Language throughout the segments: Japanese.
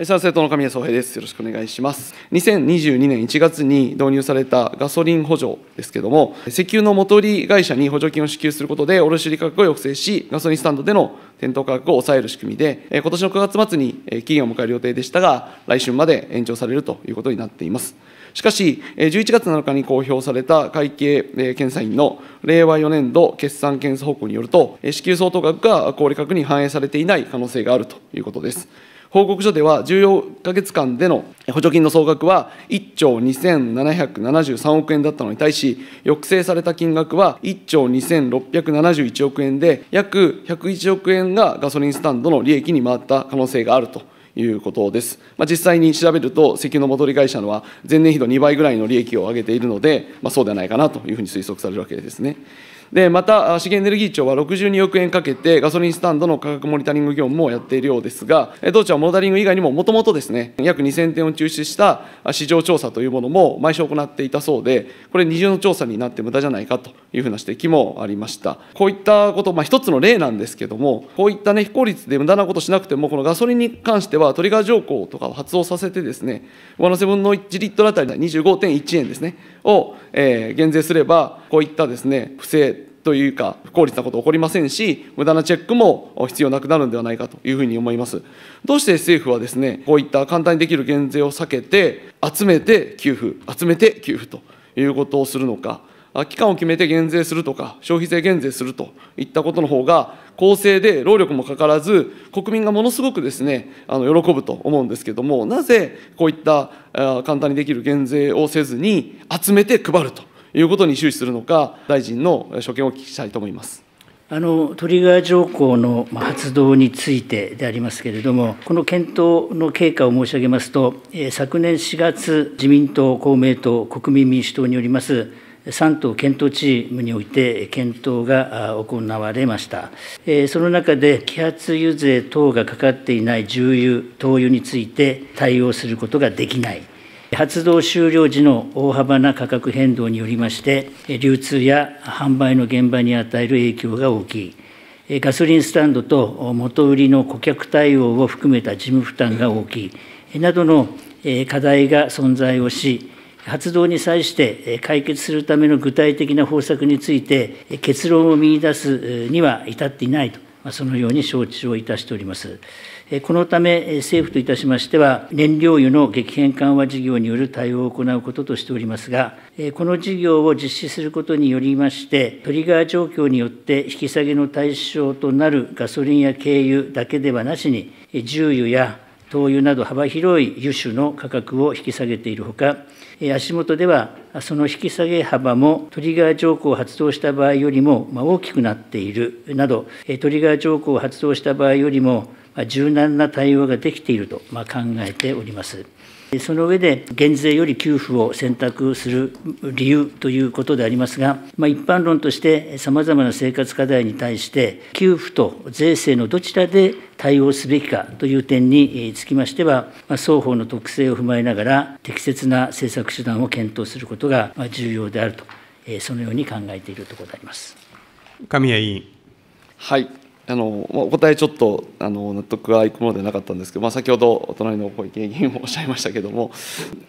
あ、政党の神谷総平です。よろしくお願いします。2022年1月に導入されたガソリン補助ですけれども、石油の元売り会社に補助金を支給することで、卸売価格を抑制し、ガソリンスタンドでの店頭価格を抑える仕組みで、今年の9月末に期限を迎える予定でしたが、来春まで延長されるということになっています。しかし、11月7日に公表された会計検査院の令和4年度決算検査報告によると、支給相当額が小売価格に反映されていない可能性があるということです。報告書では14か月間での補助金の総額は1兆2773億円だったのに対し、抑制された金額は1兆2671億円で、約101億円がガソリンスタンドの利益に回った可能性があると。いうことです。まあ、実際に調べると、石油の戻り会社のは前年比の2倍ぐらいの利益を上げているので、まあ、そうではないかなというふうに推測されるわけですね。でまた資源エネルギー庁は62億円かけてガソリンスタンドの価格モニタリング業務もやっているようですが当庁はモニタリング以外にももともとですね約2000点を中止した市場調査というものも毎週行っていたそうでこれ二重の調査になって無駄じゃないかというふうな指摘もありましたこういったこと、まあ、一つの例なんですけどもこういったね非効率で無駄なことしなくてもこのガソリンに関してはトリガー条項とかを発動させてですね上乗せ分の1リットルあたり25.1円ですねを、えー、減税すればこういったですね不正というか、不効率なこと起こりませんし、無駄なチェックも必要なくなるんではないかというふうに思います。どうして政府はですね、こういった簡単にできる減税を避けて、集めて給付、集めて給付ということをするのか、期間を決めて減税するとか、消費税減税するといったことの方が、公正で労力もかからず、国民がものすごくですね、あの喜ぶと思うんですけれども、なぜこういった簡単にできる減税をせずに、集めて配ると。いうことに終始するのか、大臣の所見をお聞きしたいと思います。あのトリガー条項の発動についてでありますけれども、この検討の経過を申し上げますと、昨年4月、自民党、公明党、国民民主党によります、3党検討チームにおいて検討が行われました。その中で、揮発油税等がかかっていない重油、灯油について対応することができない。発動終了時の大幅な価格変動によりまして、流通や販売の現場に与える影響が大きい、ガソリンスタンドと元売りの顧客対応を含めた事務負担が大きいなどの課題が存在をし、発動に際して解決するための具体的な方策について、結論を見いだすには至っていないとそのように承知をいたしております。このため、政府といたしましては、燃料油の激変緩和事業による対応を行うこととしておりますが、この事業を実施することによりまして、トリガー状況によって引き下げの対象となるガソリンや軽油だけではなしに、重油や灯油など幅広い油種の価格を引き下げているほか、足元ではその引き下げ幅もトリガー条項を発動した場合よりも大きくなっているなど、トリガー条項を発動した場合よりも柔軟な対応ができていると考えております。その上で、減税より給付を選択する理由ということでありますが、まあ、一般論として、さまざまな生活課題に対して、給付と税制のどちらで対応すべきかという点につきましては、まあ、双方の特性を踏まえながら、適切な政策手段を検討することが重要であると、そのように考えているところであります。神谷委員。はいあのお答えちょっとあの納得がいくものではなかったんですけど、まあ、先ほどお隣の小池議員もおっしゃいましたけども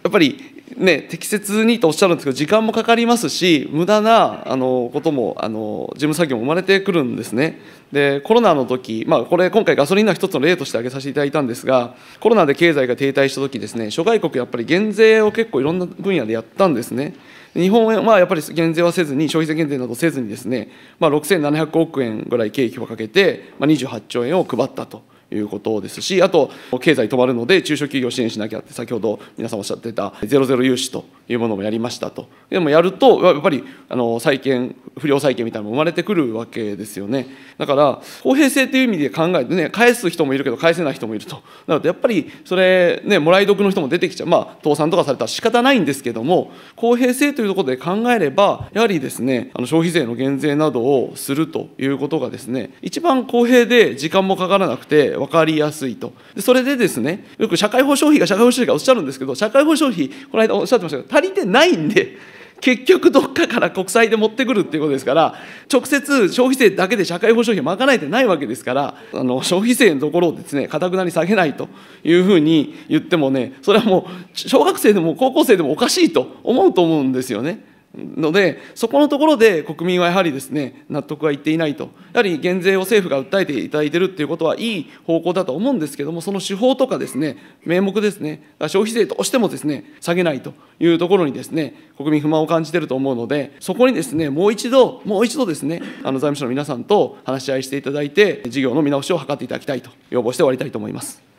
やっぱり、ね、適切にとおっしゃるんですけど時間もかかりますし無駄なあのこともあの事務作業も生まれてくるんですねでコロナの時、まあ、これ今回ガソリンの一つの例として挙げさせていただいたんですがコロナで経済が停滞した時ですね諸外国やっぱり減税を結構いろんな分野でやったんですね。日本円はやっぱり減税はせずに、消費税減税などせずにですね、まあ、6700億円ぐらい経費をかけて、まあ、28兆円を配ったということですし、あと、経済止まるので、中小企業支援しなきゃって、先ほど皆さんおっしゃってた、ゼロゼロ融資というものもやりましたと。でもやると、やっぱりあの債券、不良債権みたいなのも生まれてくるわけですよね。だから、公平性という意味で考えてね、返す人もいるけど、返せない人もいると。なので、やっぱりそれ、ね、もらい得の人も出てきちゃう、まあ、倒産とかされたら仕方ないんですけども、公平性というところで考えれば、やはりですね、あの消費税の減税などをするということがですね、一番公平で時間もかからなくて、分かりやすいと。でそれでですね、よく社会保障費が社会保障費がおっしゃるんですけど、社会保障費、この間おっしゃってましたけど、足りてないんで、結局どっかから国債で持ってくるっていうことですから直接消費税だけで社会保障費を賄えてないわけですからあの消費税のところをですねかたくなに下げないというふうに言ってもねそれはもう小学生でも高校生でもおかしいと思うと思うんですよね。ので、そこのところで国民はやはりですね、納得はいっていないと、やはり減税を政府が訴えていただいているということはいい方向だと思うんですけれども、その手法とかですね、名目ですね、消費税としてもですね、下げないというところにですね、国民不満を感じていると思うので、そこにですね、もう一度、もう一度ですね、あの財務省の皆さんと話し合いしていただいて、事業の見直しを図っていただきたいと要望して終わりたいと思います。